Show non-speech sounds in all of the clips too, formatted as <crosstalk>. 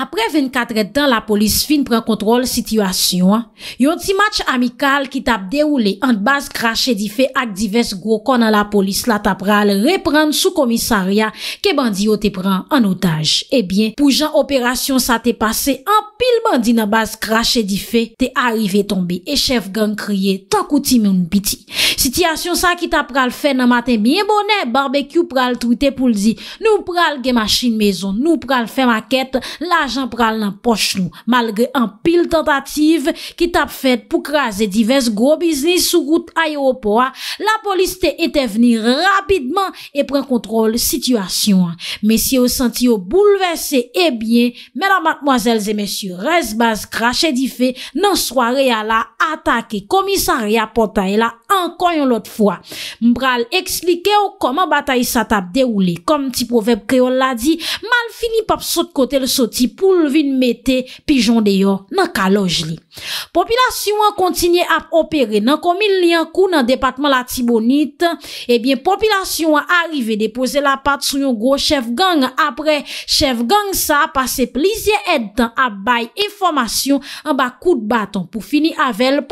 Apre 24 et dan la polis fin pren kontrol situasyon, yon ti match amikal ki tap deroule an baz krashe di fe ak divers gwo konan la polis la tap ral reprand sou komisarya ke bandi yo te pren an otaj. Ebyen eh pou jan operasyon sa te pase an pil bandi nan baz krashe di fe te arrive tombe e chef gang kriye takouti moun piti. Sityasyon sa ki tap pral fè nan matè miye bonè, barbekyou pral truite pou ldi. Nou pral gen masjin mezon, nou pral fè makèt, la jan pral nan poch nou. Malge an pil tentative ki tap fèd pou krasè divers gro biznis sou gout ayo opo a, la poliste etè veni rapidman e pren kontrol situasyon. Mesye ou senti ou boulevesse e bie, menan matmoazèl zè mesye resbaz krasè di fè nan sware ya la atake komisari ya pota e la atake. Ankon yon lot fwa, mbral ekslike yo koman batay sa tap derouli. Kom ti proveb kreol la di, mal fini pap sot kote l soti pou l vin mette pijon de yo nan kaloj li. Popilasyon an kontinye ap operen nan komil li an kou nan departman la tibonit. Ebyen, populasyon an arrive depose la pat sou yon gro chef gang. Apre, chef gang sa ap pase plizye etan ap baye informasyon an bak kout baton pou fini avel.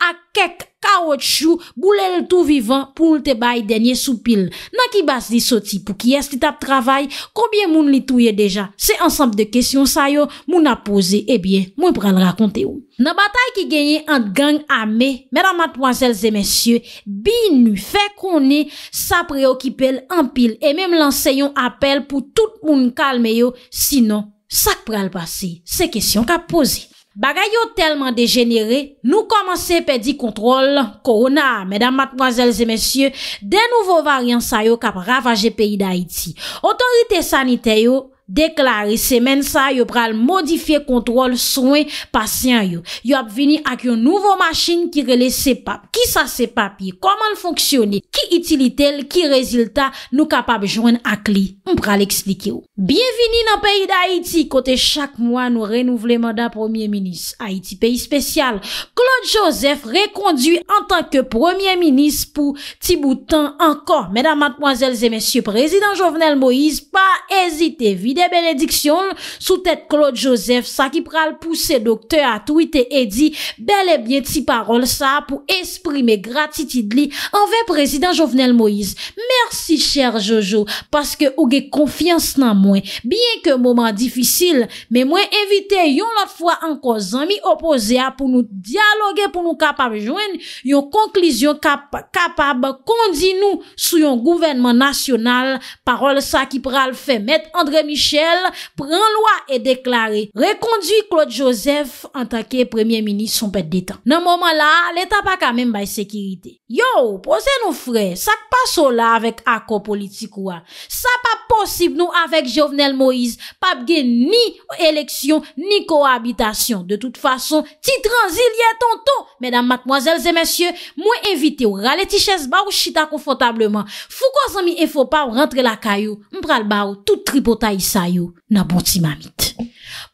ak kek, kaotchou, goulè l'tou vivan pou l'te bay denye sou pil. Nan ki bas li soti pou ki esti tap travay, koubyen moun li touye deja? Se ansamp de kesyon sa yo moun apose, ebyen, eh moun pral rakonte yo. Nan batay ki genye ant gang ame, mèdamat wazèl zè mèsyè, binu fè konè sa preokipel an pil e mèm lanseyon apel pou tout moun kalme yo, sinon, sak pral basi se kesyon ka pose. Bagay yo telman degenere, nou komanse pedi kontrol korona, medan matmwazelze mesye, de nouvo varian sa yo kap ravaje peyi da iti. Otorite sanite yo deklare semen sa yo pral modifiye kontrol souen pasyen yo. Yo ap vini ak yon nouvo masjin ki rele sepap, ki sa sepap, ki koman fonksyoni, ki itili tel, ki rezilta nou kapap jwen ak li. Mpral ekslike yo. Bienvini nan peyi da Haiti Kote chak mwa nou renouvleman da premier minis Haiti peyi spesyal Claude Joseph rekondui An tanke premier minis pou Ti boutan ankor Medan matmwazelze mesye prezident Jovenel Moise Pa ezite vide benediksyon Sou tete Claude Joseph Sa ki pral puse dokte a tweet E di bele bie ti parol Sa pou esprime gratitidli Anve prezident Jovenel Moise Mersi chere Jojo Paske ouge konfians nan moun mwen. Bien ke mouman difisil, mwen mwen evite yon lot fwa an kozan mi opoze a pou nou diyalogue pou nou kapab jwen, yon konklyzyon kapab kondi nou sou yon gouvenman nasyonal, parol sa ki pral fe met André Michel, pren lwa e deklare. Rekondi Claude Joseph an takè premier-ministre son pet detan. Nan mouman la, l'Etat pa kamen bay sekirite. Yo, pose nou fre, sak pa sou la avèk akopolitik wwa. Sa pa posib nou avèk Jovenel Moïse, pape gen ni eleksyon, ni koabitasyon. De tout fason, ti transil yè ton ton, medan matmoazèl zè mèsyè, mwen evite ou ralè ti chèz ba ou chita konfotableman. Fouk wazan mi e fò pa ou rentre la kayo, mpral ba ou tout tripota y sa yo, nan bon ti mamit.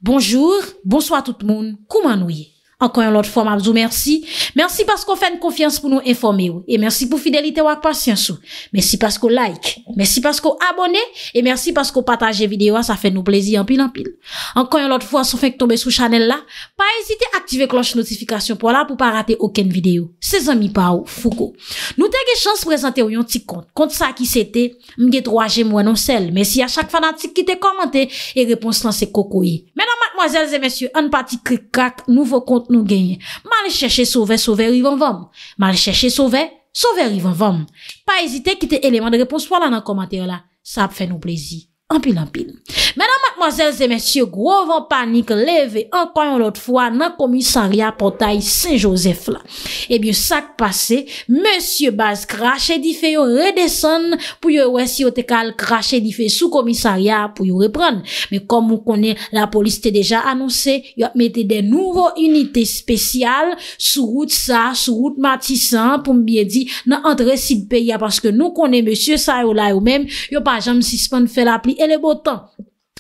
Bonjour, bonsoit tout moun, kouman ou ye? Ankon yon lot fwa, mabzou mersi. Mersi paskou fèn konfians pou nou informe ou. E mersi pou fidelite wak pasyansou. Mersi paskou like. Mersi paskou abone. E mersi paskou pataje videwa. Sa fè nou plezi anpil anpil. Ankon yon lot fwa, sou fèn k tombe sou chanel la. Pa esite aktive kloche notifikasyon pou la pou pa rate oken videyo. Se zanmi pa ou, fougou. Nou te ge chans prezante ou yon tik kont. Kont sa ki sete, mge dro aje mwenon sel. Mersi a chak fanatik ki te komante. E repons lan se koko y nou genye. Mal chèche sove, sove rivan vam. Mal chèche sove, sove rivan vam. Pa ezite ki te eleman de repons wala nan komater la. Sa ap fè nou plezi. Ampil, ampil... Menan, mademoiselles et messieurs... Gros vent panique... Levé, encore une autre fois... Nan commissariat portail Saint-Joseph-là... Et eh bien, ça a passé... Monsieur Basse crachait d'y fait... Yon redescende... Pou yon ouest yote kal... Crachait d'y fait sous commissariat... Pou yon reprenne... Mais comme vous connaissez... La police t'est déjà annoncée... Yon a metté des nouveaux unités spéciales... Sous route ça... Sous route Matissan... Pou m'y est dit... Nan entrez si le pays y a... Parce que nous connaissons monsieur... Ça y est ou là ou même... Yon pas jamais suspend fait la pli et le beau temps.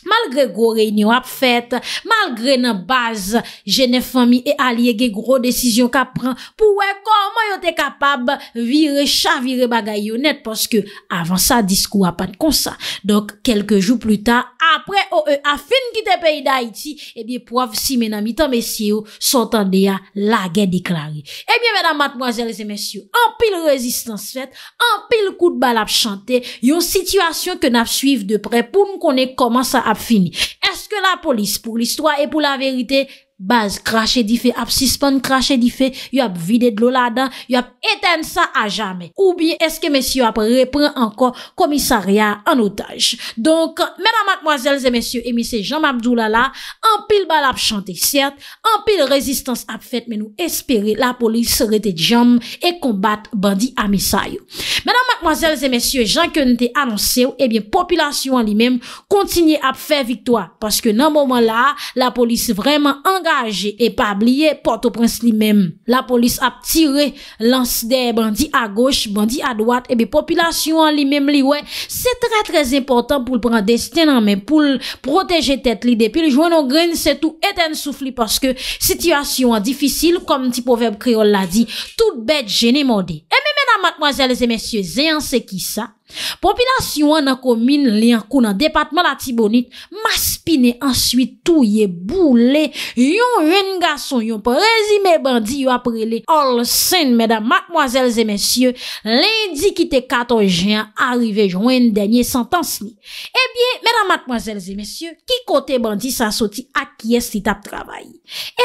Malgre gwo reynyon ap fet, malgre nan baz, jene fomi e alye ge gro desisyon ka pran pou wey koman yo te kapab vire chavire bagay yonet poske avan sa diskou ap pat kon sa. Donk, kelke jou plu ta, apre o e afin kite peyi da iti, ebi pov si mena mitan mesye yo sotan deya la gen deklare. Ebi mena matmoazel se mesye yo, an pil rezistans fet, an pil kout bal ap chante, yon situasyon ke nap suiv de pre pou m konen koman sa ap Est-ce que la police, pour l'histoire et pour la vérité, baz krashe di fe ap sispon krashe di fe yo ap vide dlo la dan yo ap eten sa a jame ou bi eske mesyo ap repren anko komisarya an otaj donk menan matmoazelze mesyo emise Jean Mabdou Lala anpil bal ap chante cert anpil rezistans ap fet men nou espere la polis rete jam e kombat bandi amisayou menan matmoazelze mesyo Jean Kante anonsew ebyen eh popilasyon li mem kontinye ap fe viktoa paske nan moman la la polis vreman anga Kaje e pabliye, porto prins li mem. La polis ap tire, lansde, bandi a goch, bandi a dwat, e be populasyon li mem li we. Se tre tre importan pou l pran desten anmen, pou l proteje tet li depil. Jwen ou gren, se tou eten soufli, paske sityasyon an difisil, kom ti poveb kriol la di. Tout bet jene morde. E me mena matmoazel e mesye, zeyan se ki sa? Popilasyon nan komine li an kou nan depatman la tibonit Maspine answit touye boule Yon jen gason yon prezime bandi yon aprele Olsen medan matmwazelze mesye Lendi kite 14 jan Arrive jwen denye santansmi Ebyen eh medan matmwazelze mesye Ki kote bandi sa soti akye si tap travayi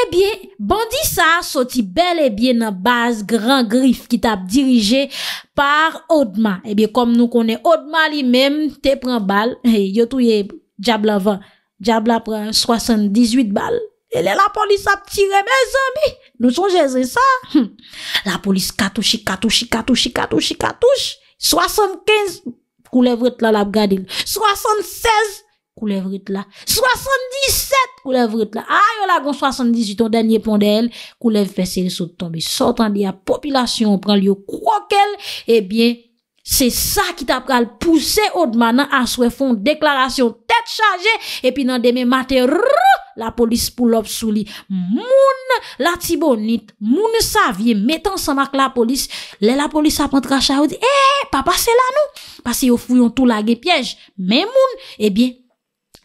Ebyen eh bandi sa soti bel ebyen nan baz Gran grif ki tap dirije par odman Ebyen eh kom nou konwen Yon e odman li menm, te pren bal, hey, yotou ye, diable avan, diable apren 78 bal, e le la polis ap tire, me zan mi, nou son jezre sa, hm. la polis katouche, katouche, katouche, katouche, katouche, 75, koulevret la la gade, 76, koulevret la, 77, koulevret la, ayon ah, la gon 78, yon denye pondel, koulev fese, yon sou tombe, sou tan di a popilasyon, yon pren li yo krokel, e bien, Se sa ki tap kal puse odmanan aswe fon deklarasyon tet chaje, epi nan deme mate rrrr la polis pou lop sou li. Moun la tibonit, moun sa vie metan sanak la polis, le la polis ap rentra chaye ou di, eee, pa pase la nou, pase yo fuyon tou la ge pyej, men moun, ebyen. Eh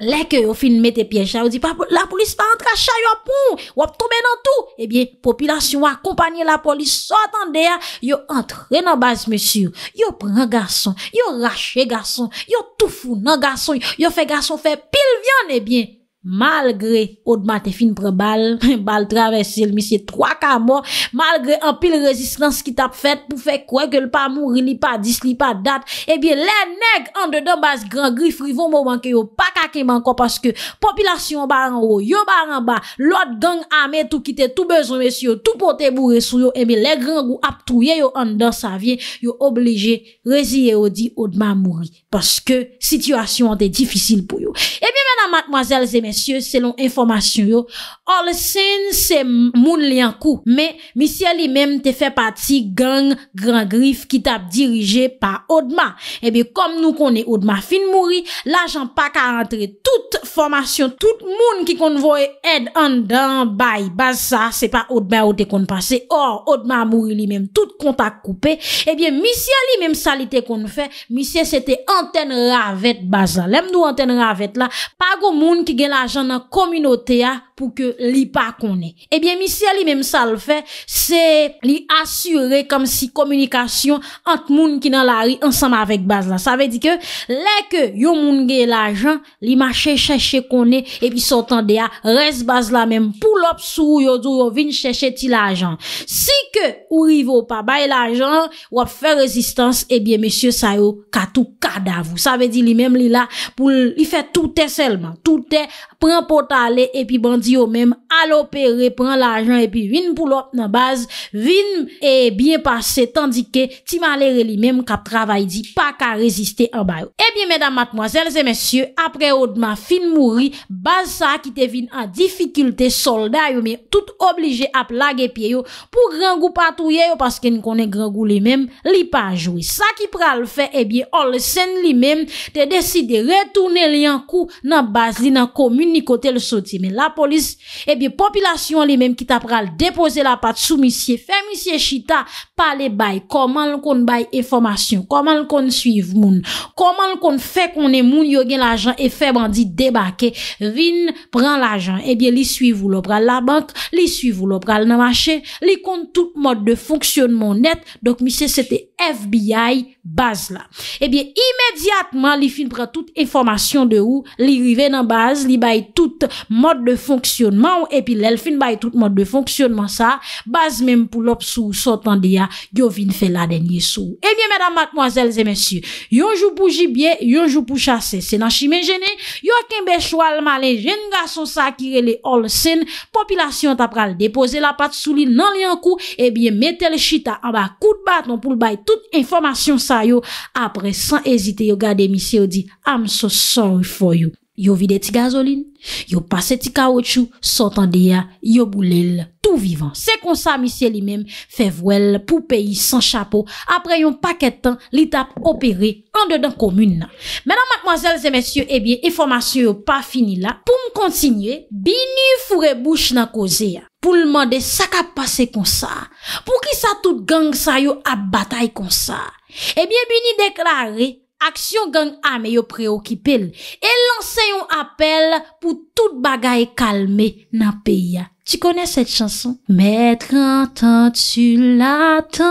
Lèk yo fin mette piè chè, yo di pa la polis pa antra chè yo pou, wop tombe nan tou, ebyen, populasyon wak kompanyen la polis, sotan deya, yo antre nan baz mèsyou, yo pren gason, yo rache gason, yo toufou nan gason, yo fè gason fè pil vyon, ebyen. Eh malgre odma te fin pre bal <laughs> bal travesil misye 3 ka mor malgre an pil rezistans ki tap fet pou fe kwen ke l pa mouri li pa dis li pa dat ebi le neg an de dan bas gran grif rivo mou manke yo pa kake manko paske popilasyon ba ran ro yo ba ran ba lot gang ame tou kite tou bezon mese yo tou pote mou resu yo ebi le gran go ap tou ye yo an dan sa vye yo oblije eh rezile o di odma mouri paske sityasyon an te difisil pou yo ebi Madame, mademoiselles et messieurs, selon l'information, all the same, c'est moun li an coup, mais monsieur li mèm te fè pati gang grand griffe ki tap dirige par Audemars. Et eh bien, comme nous qu'on est Audemars fin mouri, la j'en pas qu'à rentrer toute formation, tout moun ki kon voye head and down by baza, c'est pas Audemars ou te kon passe. Or, Audemars mouri li mèm, tout kont a coupé. Et eh bien, monsieur li mèm sa li te kon fè, monsieur, c'était antenne ravette baza. Lèm nou antenne ravette la? Pago moun ki gen la jan nan kominote ya pou ke li pa kone. Ebyen misye li menm sal fe, se li asyure kam si komunikasyon ant moun ki nan la ri ansam avek baz la. Sa ve di ke, leke yo moun gen la jan, li ma chè chè chè kone e pi sotan de ya res baz la menm pou lop sou yo do yo vin chè chè ti la jan. Si ke ou rivo pa bay la jan, wap fe rezistans, ebyen misye sa yo katou kada vou. Sa ve di li menm li la pou li fe toutè e sel. seulement. Tout est pren pota le, epi bandi yo mem, alopere, pren l'ajan, epi vin pou lop nan baz, vin e bien pase, tandike, ti malere li mem, kap travay di, pa ka reziste en bayou. Ebyen, medan matmoazelze, mesye, apre odman, fin mouri, baz sa ki te vin an difikulte solda yo, men, tout oblige ap lag epi yo, pou grangou patouye yo, paske ni konen grangou li mem, li pa joui. Sa ki pral fe, ebyen, Olsen li mem, te deside retoune li an kou nan baz li nan komine ni kote le soti, men la polis, e bie, popilasyon li menm ki tap pral, depose la pat sou misye, fè misye chita, pale bay, koman l kon bay e formasyon, koman l kon suiv moun, koman l kon fè kon e moun, yo gen la jan, e fè bandi debake, vin, pran la jan, e bie, li suiv ou lo pral la bank, li suiv ou lo pral nan machè, li kon tout mod de fonksyonmon net, dok misye, sete, FBI baz la. Ebyen, imediatman li fin pre tout informasyon de ou, li rive nan baz, li bay tout mod de fonksyonman ou epi lel fin bay tout mod de fonksyonman sa, baz menm pou lop sou sotan de ya, gyovin fe la denye sou. Ebyen, eh mèdam matmoazèl zè mèsy, yonjou pou jibye, yonjou pou chase, senan chi menjene, yonjen bechwal ma le jen gason sa kire le ol sen, popilasyon tapral depose la pat souli nan li an kou, ebyen eh metel chita an ba kout bat non pou l bay tout Toute informasyon sa yo apre san ezite yo gade misye yo di amso sorry for you. Yo vide ti gazolin, yo pase ti kaotchu, sotan deya, yo boulel, tout vivan. Se konsa misye li men fevwel pou peyi san chapo apre yon paketan li tap operi an de dan komun nan. Menan makmoazelze mesye yo ebyen eh informasyon yo pa fini la pou m kontinye binu fure bouch nan koze ya. pou lman de sakap pase kon sa, pou ki sa tout gang sa yo ap batay kon sa, e eh bie bini deklari, aksyon gang ame yo preokipil, e lanse yon apel pou tout bagay kalme nan pey ya. Tu connais cette chanson Maître, tant entends-tu la tempête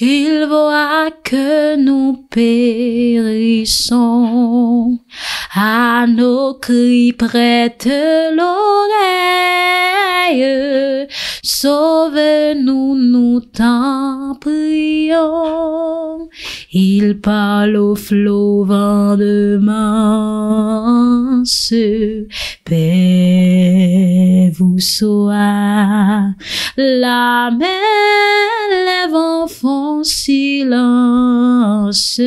Il voit que nous périssons à nos cris prête l'oreille. Sauve-nous, nous t'en prions. Il parle au flot vent de paix vous soit. La mer lève en fond silence,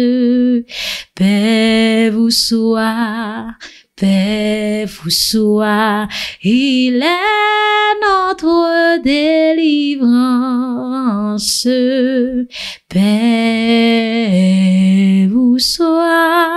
paix vous soit paix vous soit. Il est notre délivrance. Paix vous soit.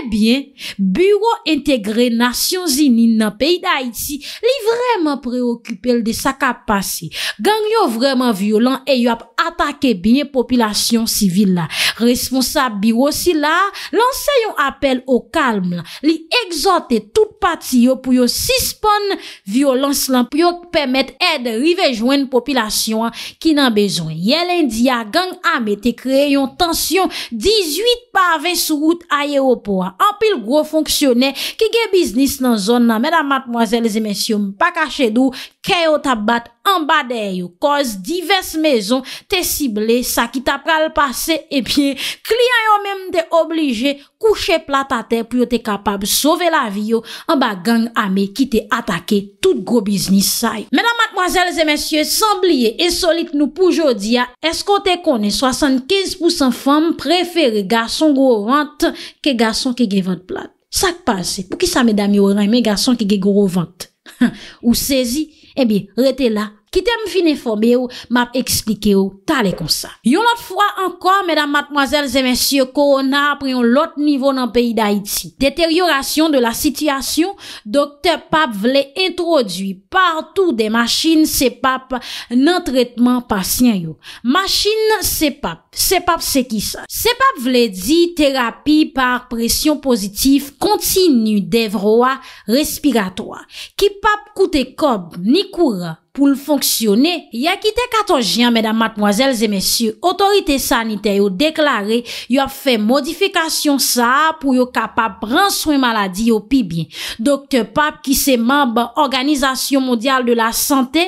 Ebyen, eh Biro Integre Nasyon Zini nan peyi da iti li vreman preokupel de sa kapasi. Gang yo vreman violent e yo ap atake binye populasyon sivil la. Responsab Biro si la, lanse yon apel o kalm la. Li egzote tout pati yo pou yo sispon violans lan pou yo pemet ed rivejwen populasyon ki nan bezon. Ye lendi ya gang ame te kreye yon tansyon 18 par 20 sou gout ayeropo. An pil gro fonksyonè ki ge biznis nan zon nan Medan matmoazèl zemensyon mpa ka chedou Ke yo tabat An ba deyo, koz divers mezon te sible, sa ki ta pral pase, e piye, kliyan yo menm te oblije kouche plat a ter pou yo te kapab sove la vyo an ba gang ame ki te atake tout gro biznis sa. Mèdam matmoazèles e mèsyè, Sambliye e solit nou poujodi ya, esko te kone 75% fèm prefere gason gro rent ke gason ke ge vant plat. <laughs> Sa k pase, pou ki sa mèdami oran, mè gason ke ge gro vant. Ou sezi, 艾比，回来啦！Ki tem fin informe ou, map eksplike ou, tale kon sa. Yon lot fwa ankon, medan matmoazel zemensye, korona apriyon lot nivou nan peyi da iti. Deteriorasyon de la sityasyon, doktor pap vle introdui partou de machin sepap nan tretman pasyen yo. Machin sepap, sepap seki sa. Sepap vle di terapi par presyon pozitif kontinu devroa respiratoa. Ki pap koute kob ni koura, pou l'fonksyonè. Ya ki te 14 jan, mèdam matmoazèl zè mèsyè, otorite sanite yo deklare yo fè modifikasyon sa pou yo kapap branswen maladi yo pi bin. Dokte pap ki se mèmban Organizasyon Mondial de la Santè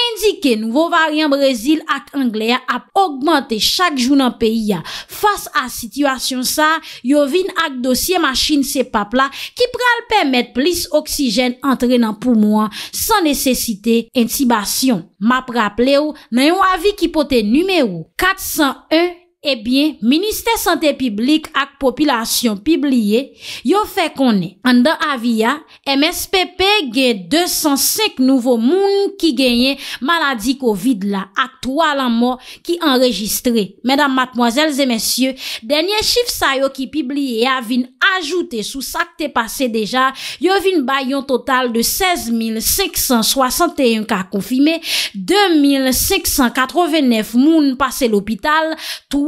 indike nouvo variant brezil ak anglè ap augmente chak jou nan peyi ya. Fas a situasyon sa, yo vin ak dosye machin se pap la ki pral pèmèt plis oksijèn antrenan pou mouan san nesesite entib Mbasyon, map rap le ou, nan yon avi ki pote nume ou 401. Ebyen, eh Ministè Santè Piblik ak Popilasyon Pibliye yo fè konè. Andan aviya, MSPP gen 205 nouvo moun ki genye maladi COVID-la ak 3 la mò ki enregistre. Mèdam matmoazèl zè mèsyè, denye chif sa yo ki Pibliye ya vin ajoute sou sakte pase deja, yo vin bayon total de 16.661 ka konfime, 2.689 moun pase l'opital,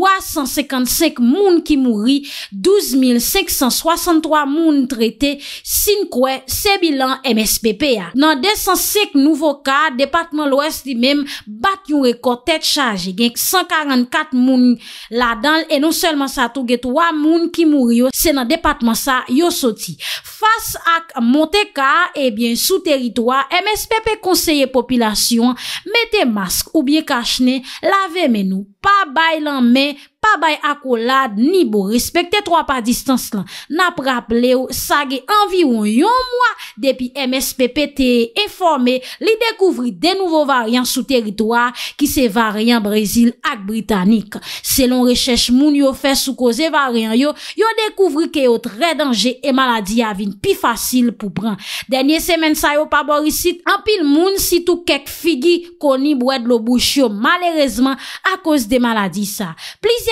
355 moun ki mouri 12.563 moun trete sin kwe se bilan MSPP ya nan 205 nouvo ka departman lwes di mem bat yon rekord tet chaje genk 144 moun la dan e non selman sa touget 3 moun ki mouri yo se nan departman sa yo soti fas ak monte ka ebyen eh sou teritwa MSPP konseye popilasyon mete mask oubyen kachne lave menou pa bay lan men pa bay akolad, ni bo respekte 3 pa distans lan. Nap rap le ou, sa ge anvi ou yon mwa, depi MSPP te informe, li dekouvri de nouvo varyan sou teritoar ki se varyan Brezil ak Britanik. Selon rechèche moun yo fè sou koze varyan yo, yo dekouvri ke yo tre denje e maladi avin pi fasil pou pran. Denye semen sa yo pa bori sit anpil moun sit ou kek figi koni bwèd lo bouch yo malerezman a koz de maladi sa.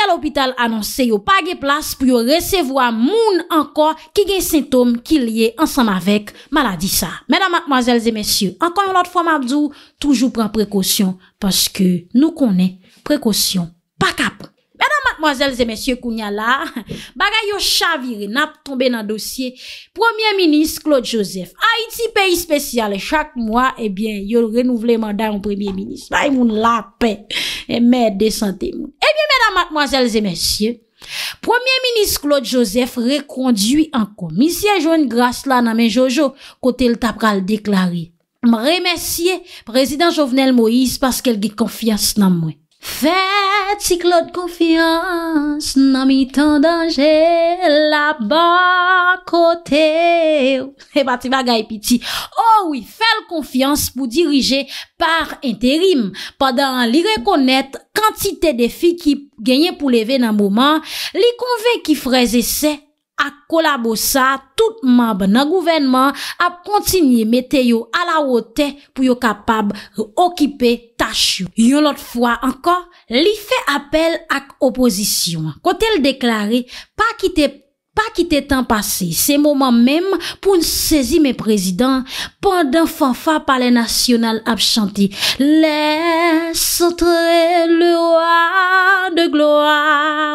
L'hôpital anonse yo page plas pou yo resevo a moun ankor ki gen sintom ki liye ansam avek maladi sa. Menan, mademoiselles et messieurs, ankon yon lot fwa mabzou, toujou pren prekosyon paske nou konen prekosyon pa kapon. Mèdam matmoazèl zè mèsyè kounya la, <laughs> baga yo chavire nap tombe nan dosye, Premier Ministre Claude Joseph, Haiti, peyi spesyal, chak mwa, ebyen, eh yo renouvle manda yon Premier Ministre. Bay moun la pe, e eh, mè de sante moun. Ebyen, mèdam matmoazèl zè mèsyè, Premier Ministre Claude Joseph rekondui anko. Misiè jouni gras la nan men Jojo, kote l tapral deklari. Mè remèsyè, Prezident Jovenel Moïse, paske l ge konfiyas nan mwen. Fè t'ik lòd konfians nan mi tan danje la ban eh kote. E pati bagay piti. Oh Ou, fè l konfians pou dirije par enterim. Padan li rekonèt kantite defi ki genye pou leve nan mouman, li konve ki freze se fè. Ak kolabo sa, tout mab nan gouvenman ap kontinye mete yo ala wote pou yo kapab reokipe tach yo. Yon lot fwa ankon, li fe apel ak opozisyon. Kot el deklare, pa kite tan pase, se mouman mem pou nsezi men prezident, pandan fanfa pale nasyonal ap chanti, Le sotre le wa de gloa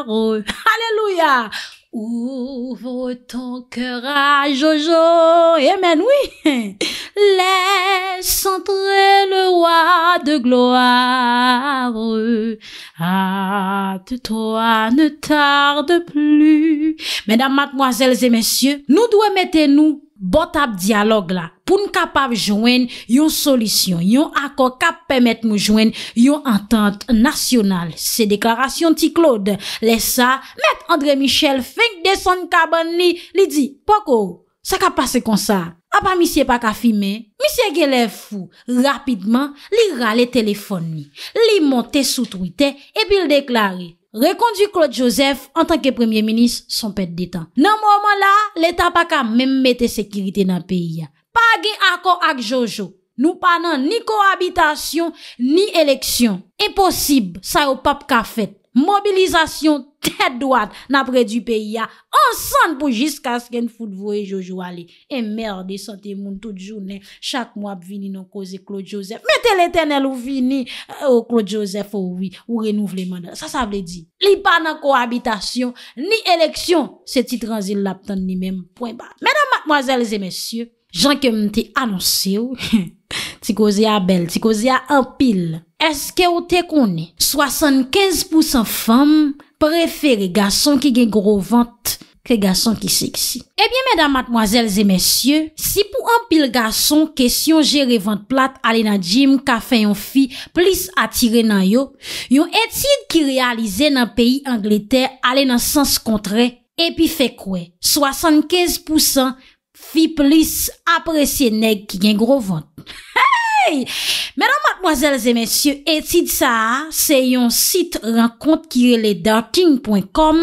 roi. Aleluya! Ouvre ton keur a Jojo, <laughs> Laisse entrer le roi de gloire, A de toi ne tarde plus, Mesdames, mademoiselles et messieurs, Nou doit metter nou, Bot ap diyalog la, pou nou kapav jwen yon solisyon, yon akor kap pemet mou jwen yon entente nasyonal. Se deklarasyon ti Claude, lesa, met Andre Michel feng deson kaban ni, li di, poko, sa kap pase konsa. A pa misye pak afime, misye gelè fou, rapidman li rale telefon mi, li monte sou truite epil deklari. Rekondu Claude Joseph an tanke premier minis son pet d'Etat. Nan mouman la, l'Etat pa ka memmete sekirite nan peyi. Pa gen akor ak Jojo. Nou panan ni koabitasyon, ni eleksyon. E posib sa ou pap ka fet. mobilizasyon tèdouat na pre du peyi ya, ansan pou jiskas gen foudvou e jojou ale. E merde, sante moun tout jounen, chak mwap vini nou koze Claude Joseph. Metè l'éternel ou vini, eh, ou oh, Claude Joseph oh, ou renouv lèman. Sa sa vle di. Li pa nan kou habitation, ni eleksyon, se ti tranzil lap tan ni menm. Poin ba. Mèdam, mwazèlzè, mèsyè, jan ke mte anonsè ou, <laughs> ti koze ya bel, ti koze ya anpil. eske ou te konen. 75% fèm prefere gason ki gen grovante ke gason ki seksi. Ebyen, mèdam, matmoazèlzè, mèsyè, si pou anpil gason ke si yon jere vante plate alè nan jim, ka fè yon fi plis atire nan yo, yon etid ki realize nan peyi Angleterre alè nan sens kontre epi fè kwe. 75% fi plis apresye neg ki gen grovante. Ha! <laughs> Mè nan matmoazèl zè mèsyè, etid sa, se yon sit renkont kirele darting.com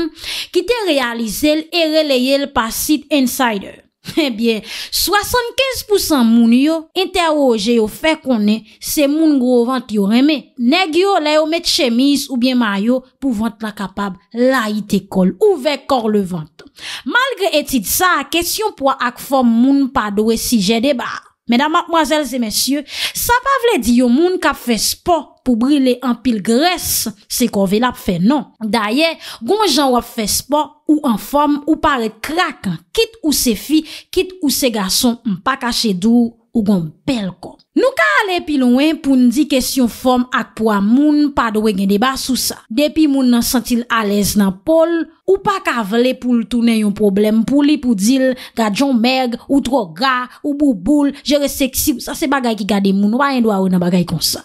ki te realizèl e releyèl pa sit Insider. Mè bie, 75% moun yo interwoje yo fè konè se moun gro vant yo remè. Neg yo la yo met chemise ou bien mayo pou vant la kapab la ite kol ou ve kor le vant. Malgre etid sa, kesyon pou ak fòm moun padwe si jè deba. Mèdam apmwazèl zè mèsyè, sa pa vle di yo moun ka fè sport pou brilè an pil gres, se kon vè la fè nan. Da ye, goun jan wap fè sport ou an fòm ou pare krak, kit ou se fi, kit ou se gason, mpa kache dò ou. Ou gon pel kon. Nou ka ale pilonwen pou n di kesyon form akpwa moun pa do we gen deba sou sa. Depi moun nan sentil alez nan pol, ou pa ka vle pou l toune yon problem pou li pou dil, ga djon merg, ou tro ga, ou bou bou, jere seksi, sa se bagay ki gade moun, wanyen do a ou nan bagay kon sa.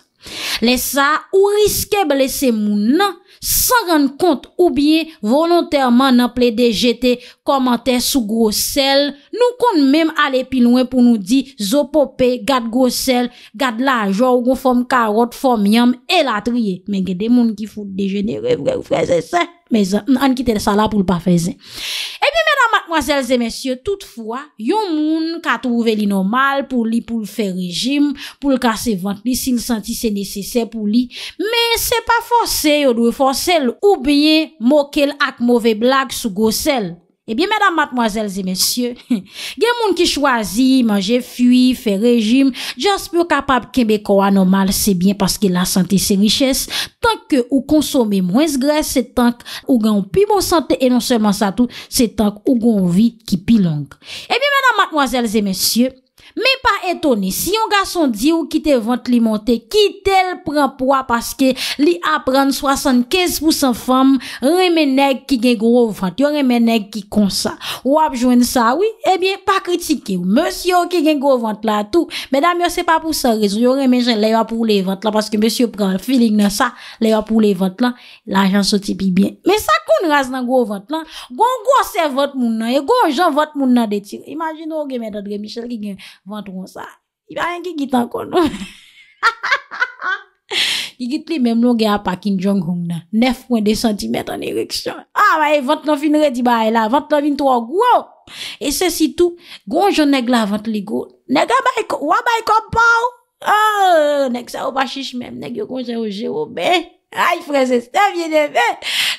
Lesa, ou riske blese moun nan, San ren kont oubiye, volontèrman nan ple de jete komante sou gros sel. Nou kont mèm alè pilouè pou nou di zo popè, gade gros sel, gade lajò, ou gon fòm karot, fòm yam, el atriye. Men gen de moun ki foute de jene, revre vreze se. Mwen an kitel sa la pou l pa fezen E bi menan matmozèl zè mèsyè Toutfwa yon moun Katou ve li normal pou li pou l fè rejim Pou l kase vant li Sin santi se nesesè pou li Mè se pa fonse yon dwe fonsel Oubye mokèl ak mowè blag Sou gosèl Eh bien, madame, mademoiselles et messieurs, <laughs> gen moun ki chwazi, manje fui, fe rejim, jans pou kapab kembe kowa normal, se bien paske la sante se richesse, tank ke ou konsome mwens gres, se tank ou gen ou pi bon sante, e non seman sa tout, se tank ou gen ou vi ki pi long. Eh bien, madame, mademoiselles et messieurs, Me pa etone, si yon ga son di ou ki te vante li monte, ki tel pren pwa paske li apren 75% fom, yon reme neg ki gen gro vante. Yon reme neg ki konsa. Ou ap jwen sa, oui, ebyen, pa kritike. Monsiyo ki gen gro vante la, tout. Medam yo se pa pou sa rezo, yon reme gen lewa pou le vante la paske monsiyo pren filig nan sa, lewa pou le vante la. La jan soti pi bien. Me sa kon raz nan gro vante la, gwen gwen se vante moun nan, yon gwen jan vante moun nan de ti. Imagine ou gen men dadre Michel ki gen gwen. Vant ron sa. Iba yon ki git ankon nou. Ki git li mem nou ge apakin jong hong nan. 9.2 cm an ereksyon. A, baye vant nan fin redi baye la. Vant nan vint wak wou. E se si tou, gonjou neg la vant li goun. Neg a baye kompaw. Neg se ou pa chich mem. Neg yo konjou je ou be. Ay, prese, se vye de be.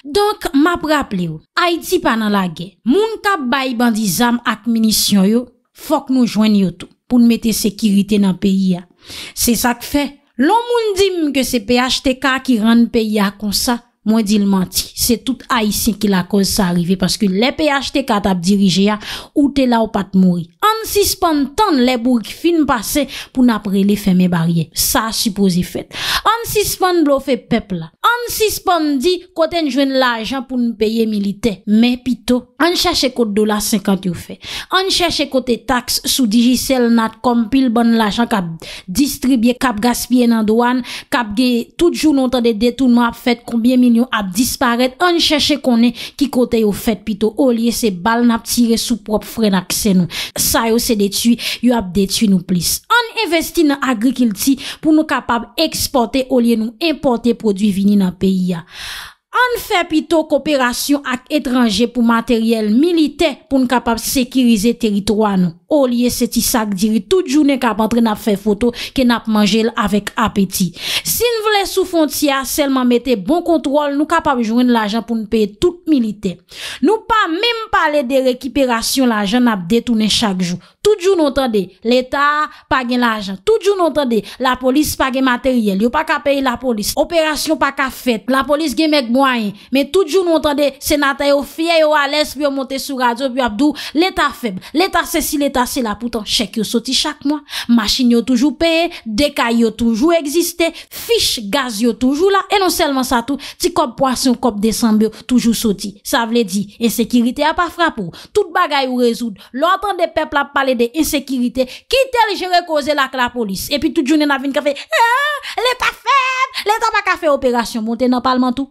Donk, map rap li ou. A iti pa nan la gen. Moun ka bayi bandi zam ak minisyon yo. Fok nou jwen yo tou. pou n mette sekirite nan peyi ya. Se sa k fe, lon moun dim ke se PHTK ki rande peyi ya kon sa, mwen di l manti. se tout aisyen ki la koz sa arrive, paske le peyache te katap dirije ya, ou te la ou pat mouri. An sispon ton le bourg fin pase, pou napre le feme barye. Sa a suposi fet. An sispon blofe pepla. An sispon di, kote njwen la ajan pou nou peye milite. Me pito, an chache kote dola 50 ou fe. An chache kote taks sou dijisel nat, kom pil bon la ajan kap distribye, kap gaspye nan doan, kap ge tout joun ontan de detounman, ap fet konbyen milyon ap disparet, An chèche konè ki kote yo fèt pito, olye se bal nap tire sou prop fre na ksen nou. Sayo se detui, yo ap detui nou plis. An investi nan agrikilti pou nou kapab eksporte olye nou importe prodwi vini nan peyi ya. an fè pito koperasyon ak etranje pou materyel milite pou n kapap sekirize teritouan nou. O liye seti sak diri, tout jounen kapap antre nap fè foto ke nap manjel avèk apeti. Sin vle sou fontya, selman mette bon kontrol, nou kapap jounen l'ajan pou n pey tout milite. Nou pa mèm pale de rekiperasyon l'ajan nap detounen chak jou. Tout jou nou entende, l'Etat page l'ajan. Tout jou nou entende, la polis page materyel. Yo pa ka peyi la polis. Operasyon pa ka fet. La polis gen mek mwanyen. Men tout jou nou entende, senatay yo fye yo ales. Pyo monte sou radyo, pyo abdou. L'Etat feb. L'Etat se si, l'Etat se la. Poutan, chek yo soti chak mwa. Maschine yo toujou peye. Deka yo toujou egziste. Fiche gaz yo toujou la. E non selman sa tou. Ti kop pwasyon, kop desambyo. Toujou soti. Sa vle di. E sekirite a pa de insekirite, kitel je rekoze lak la polis, epi ah, tout jounen avin ka fe le pa feb le ta pa ka fe operasyon, monten nan palman tou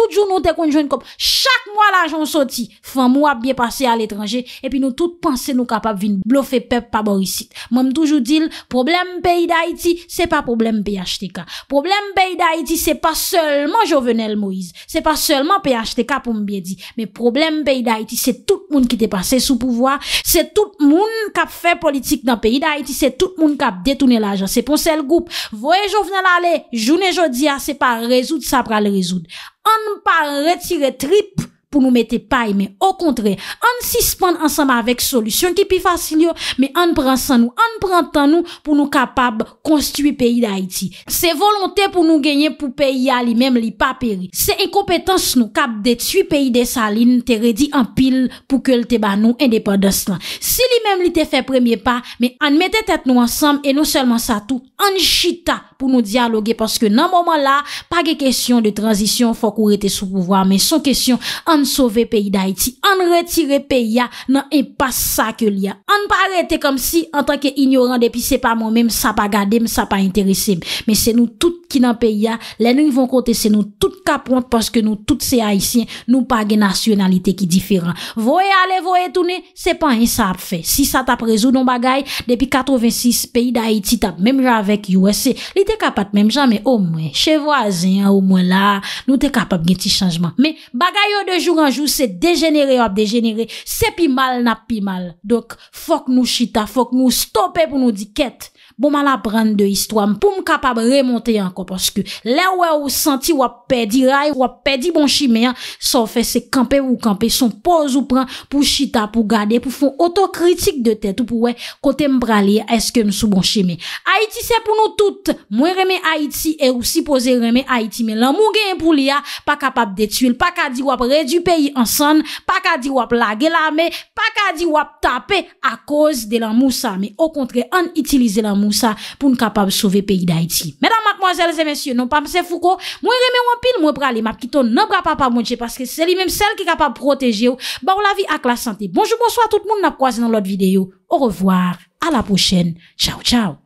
Tout joun nou te konjoun kop, chak mwa la joun soti, fwen mwa biye pase al etranje, epi nou tout panse nou kapap vin blofe pep pa borisit. Mwen mtoujou dil, problem peyi da iti, se pa problem peyi achete ka. Problem peyi da iti, se pa selman jovenel Moise, se pa selman peyi achete ka pou mbiye di. Me problem peyi da iti, se tout moun ki te pase sou pouvoi, se tout moun kap fe politik nan peyi da iti, se tout moun kap detounel ajan, se pon sel goup. Vwe jovenel ale, joun e jodia, ah, se pa rezoud sa pral rezoud. An pa retire trip pou nou mette pay men. O kontre, an sispande ansamba avek solusyon ki pi fasil yo, men an pran san nou, an pran tan nou pou nou kapab konstuye peyi da Haiti. Se volonte pou nou genye pou peyi ya li men li pa peri. Se enkompetans nou kap detuye peyi de sa lin te redi an pil pou ke l te ban nou non en depa dos lan. Se li men li te fe premye pa, men an mette tet nou ansambe e nou selman sa tou an jita. pou nou diyaloge, paske nan mouman la, pa ge kèsyon de tranzysyon, fòk ou rete sou pouvoar, men son kèsyon, an sove peyi da iti, an retire peyi ya, nan e pa sa ke li ya, an pa rete kom si, an tanke ignoran, depi se pa moun men, sa pa gade, sa pa interese, men se nou tout, Ki nan pe ya, lè nou yon von kote se nou tout ka pronte porske nou tout se Haitien nou pa gen nasyonalite ki diferan. Voye ale, voye toune, se pan yon sa ap fe. Si sa tap rezou don bagay, depi 86 peyi da Haiti tap, mèm yo avèk USA, li te kapat mèm jan, mè o mwen, che voisin, o mwen la, nou te kapap gen ti chanjman. Mè bagay yo de joun an joun se dejenere, hop dejenere, se pi mal, nap pi mal. Dok, fok nou chita, fok nou stopè pou nou di ket. bon man ap pran de histwa, m pou m kapab remonte anko, porske lè wè ou santi bon wap pedi ray, wap pedi bon chime, sa ou fè se kampe ou kampe, son poz ou pran pou chita pou gade, pou fon otokritik de tèt ou pou wè kote m pralye eske m sou bon chime. Haiti, se pou nou tout, mwen reme Haiti, e ou si pose reme Haiti, men lan moun gen pou li a, pa kapab detuil, pa kadi wap re du peyi ansan, pa kadi wap lage la me, pa kadi wap tape, a koz de lan moun sa me, o kontre, an itilize lan moun ça pour nous capable sauver pays d'Haïti. Mesdames, mademoiselles et messieurs, non pas monsieur Foucault, moi remè en pile, moi pralé, m'a quitté non pas papa mon parce que c'est lui-même celle qui est capable de protéger bah, la vie avec la santé. Bonjour, bonsoir tout le monde, n'a croisé dans l'autre vidéo. Au revoir, à la prochaine. Ciao, ciao.